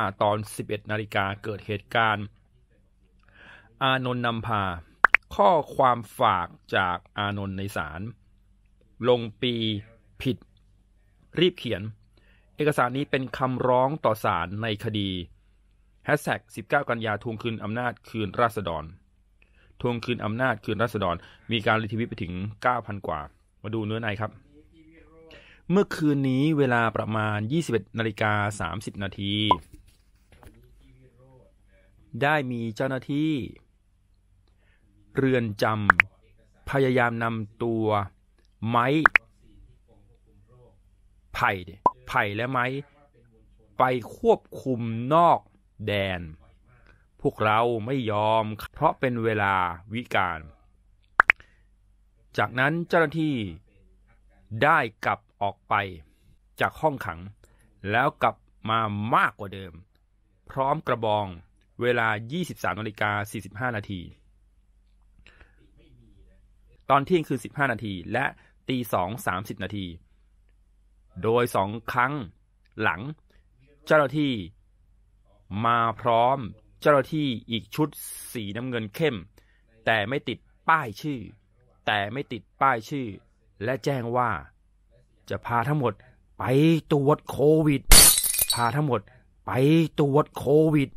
าตอน 11นาฬิกาเกิดเหตุการณ์ อานนนำพาข้อความฝากจากอานนในศาลลงปีผิด รีบเขียน เอกสารนี้เป็นคำร้องต่อศาลในคดี19 กันยาทวงคืนอำนาจคืนราษฎร ทวงคืนอำนาจคืนราษฎร มีการรีทวิตไปถึง 9,000 กว่า มาดูเนื้อในครับ เมื่อคืนนี้เวลาประมาณ 21นาฬิกา30นาทีได้มีเจ้าหน้าที่ เรือนจำพยายามนำตัว ไม้ไผ่ไผ่และไม้ ไปควบคุมนอกแดน พวกเราไม่ยอมเพราะเป็นเวลาวิกาลจากนั้นเจ้าหน้าที่ได้กลับออกไปจากห้องขัง แล้วกลับมามากกว่าเดิม พร้อมกระบองเวลา 23นาฬิกา45นาที ตอนเที่ยงคือ 15นาทีและ ตี 2 30นาที โดยสองครั้ง หลัง เจ้าหน้าที่มาพร้อมเจ้าหน้าที่อีกชุดสีน้ำเงินเข้ม แต่ไม่ติดป้ายชื่อ แต่ไม่ติดป้ายชื่อ และแจ้งว่า จะพาทั้งหมดไปตรวจโควิด พาทั้งหมดไปตรวจโควิด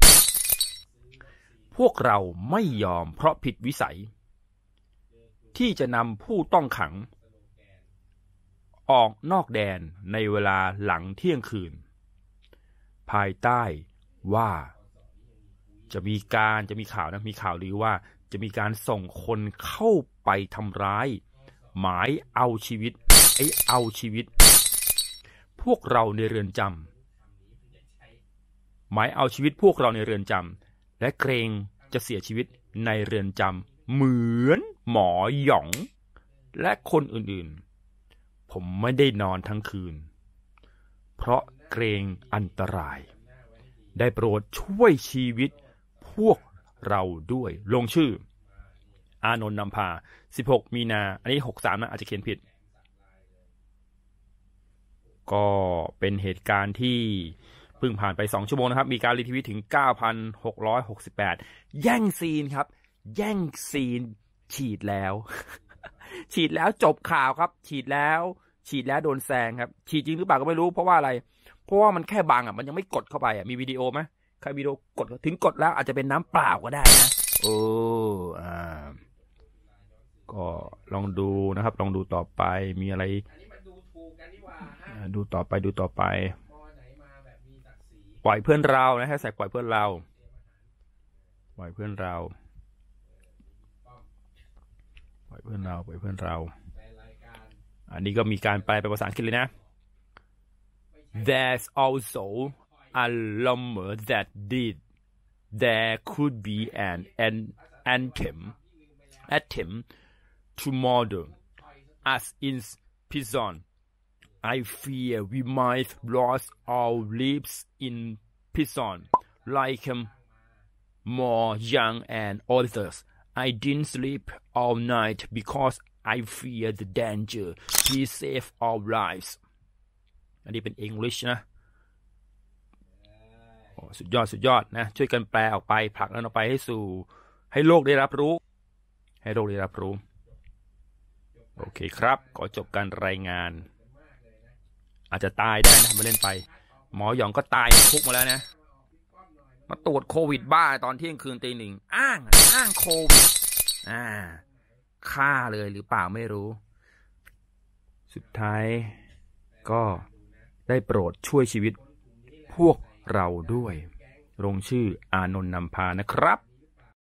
พวกเราไม่ยอมเพราะผิดวิสัย ที่จะนำผู้ต้องขัง ออกนอกแดนในเวลาหลังเที่ยงคืน ภายใต้ว่า จะมีการจะมีข่าวนะมีข่าวหรือว่าจะมีการส่งคนเข้าไปทำร้าย หมายเอาชีวิตไอ้เอาชีวิต พวกเราในเรือนจำหมายเอาชีวิตพวกเราในเรือนจำและเกรงจะเสียชีวิตในเรือนจำเหมือนหมอหยอง และคนอื่นๆ ผมไม่ได้นอนทั้งคืน เพราะเกรงอันตราย ได้โปรดช่วยชีวิตพวกเราด้วยลงชื่อ อานนท์นำพา16 มีนาอันนี้ 63นะอาจจะเขียนผิด ก็เป็นเหตุการณ์ที่เพิ่งผ่านไป2ชั่วโมงนะครับมีการรีทวิตถึง9,668แย่งซีนครับ แย่งซีนฉีดแล้ว ฉีดแล้วจบข่าวครับ ฉีดแล้ว ฉีดแล้วโดนแซงครับ ฉีดจริงหรือเปล่าก็ไม่รู้ เพราะว่าอะไร เพราะว่ามันแค่บางอ่ะมันยังไม่กดเข้าไปอ่ะมีวิดีโอไหมใครวิดีโอกดถึงกดแล้วอาจจะเป็นน้ำเปล่าก็ได้นะโอ้อ่าก็ลองดูนะครับ ลองดูต่อไปมีอะไรดูต่อไปดูต่อไปปล่อยเพื่อนเรา นะฮะแท็กปล่อยเพื่อนเราปล่อยเพื่อนเราปล่อยเพื่อนเราปล่อยเพื่อนเรา อันนี้ก็มีการแปลเป็นภาษาอังกฤษเลยนะ There's also a rumor that did there could be an an anthem attempt to murder us in prison I fear we might lose our lives in prison, like um, more young and others. I didn't sleep all night because I fear the danger. To e s save our lives. อันนี้เป็น English นะสุดยอด สุดยอดนะ ช่วยกันแปลออกไปผลักนั้นออกไปให้สู่ ให้โลกได้รับรู้ ให้โลกได้รับรู้ โอเคครับ ขอจบการรายงานอาจจะตายได้นะ มาเล่นไป หมอหยองก็ตายคุกมาแล้วนะ มาตรวจโควิดบ้าตอนเที่ยงคืนตีหนึ่ง อ้าง อ้างโควิด อ่าฆ่าเลยหรือเปล่าไม่รู้ สุดท้ายก็ได้โปรดช่วยชีวิตพวกเราด้วยลงชื่ออานนท์นำพานะครับ